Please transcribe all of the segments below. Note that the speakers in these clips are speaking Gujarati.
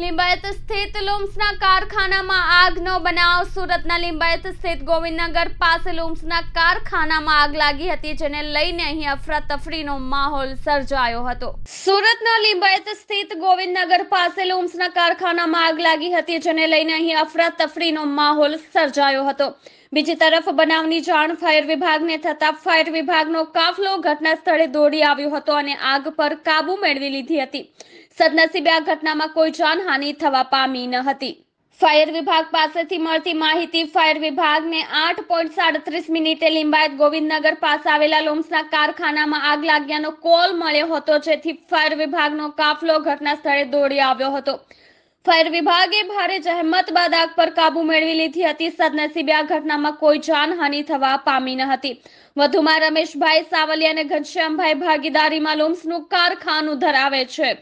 લિંબાયત સ્થિત લુમ્સના કારખાનામાં આગનો બનાવ સુરતના લિંબાયત સ્થિત ગોવિંદનગર પાસે લુમ્સના કારખાનામાં આગ લાગી હતી જેને લઈને અહીં અફરાતફરીનો માહોલ સર્જાયો હતો સુરતના લિંબાયત સ્થિત ગોવિંદનગર પાસે લુમ્સના કારખાનામાં આગ લાગી હતી જેને લઈને અહીં અફરાતફરીનો માહોલ સર્જાયો હતો બીજી તરફ બનાવની જાણ ફાયર વિભાગને થતા ફાયર વિભાગનો કાફલો ઘટના સ્થળે દોડી આવ્યો હતો અને આગ પર કાબુ મેળવી લીધી હતી સદનસીબે આ ઘટનામાં કોઈ જાનહાનિ થવા પામી ન હતી ફાયર વિભાગ પાસેથી મળતી માહિતી ફાયર વિભાગને આઠ પોઈન્ટ સાડત્રીસ મિનિટે લિંબાયત ગોવિંદનગર પાસે આવેલા લોમ્સના કારખાનામાં આગ લાગ્યાનો કોલ મળ્યો હતો જેથી ફાયર વિભાગનો કાફલો ઘટના સ્થળે દોડી આવ્યો હતો ફાયર વિભાગે ભારે જહેમત બાદ આગ પર કાબુ મેળવી લીધી હતી સદનસીબે આ ઘટનામાં કોઈ જાનહાનિ થવા પામી ન હતી વધુમાં રમેશભાઈ સાવલિયા અને ઘનશ્યામભાઈ ભાગીદારીમાં લોમ્સનું કારખાનું ધરાવે છે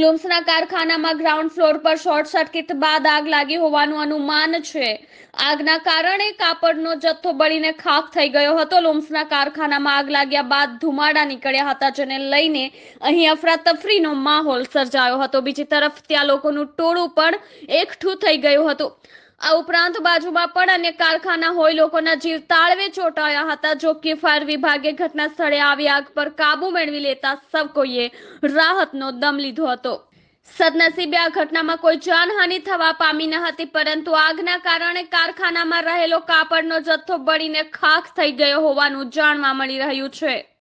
લુમ્સના કારખાનામાં ગ્રાઉન્ડ ફ્લોર પર શોર્ટ સર્કિટ બાદ આગ લાગી હોવાનું અનુમાન છે આગના કારણે કાપડનો જથ્થો બળીને ખાખ થઈ ગયો હતો લુમ્સના કારખાનામાં આગ લાગ્યા બાદ ધુમાડા નીકળ્યા હતા જેને લઈને અહીં અફરાતફરીનો માહોલ સર્જાયો હતો બીજી તરફ ત્યાં લોકોનું ટોળું પણ એકઠું થઈ ગયું હતું આ ઉપરાંત બાજુમાં પણ અન્ય કારખાના હોય લોકોના જીવ તાળવે ચોંટાયા હતા જો કે ફાયર વિભાગે ઘટના સ્થળે આવી આગ પર કાબુ મેળવી લેતા સૌ કોઈએ રાહતનો દમ લીધો હતો સદનસીબે આ ઘટનામાં કોઈ જાનહાનિ થવા પામી ન હતી પરંતુ આગના કારણે કારખાનામાં રહેલો કાપડનો જથ્થો બળીને ખાખ થઈ ગયો હોવાનું જાણવા મળી રહ્યું છે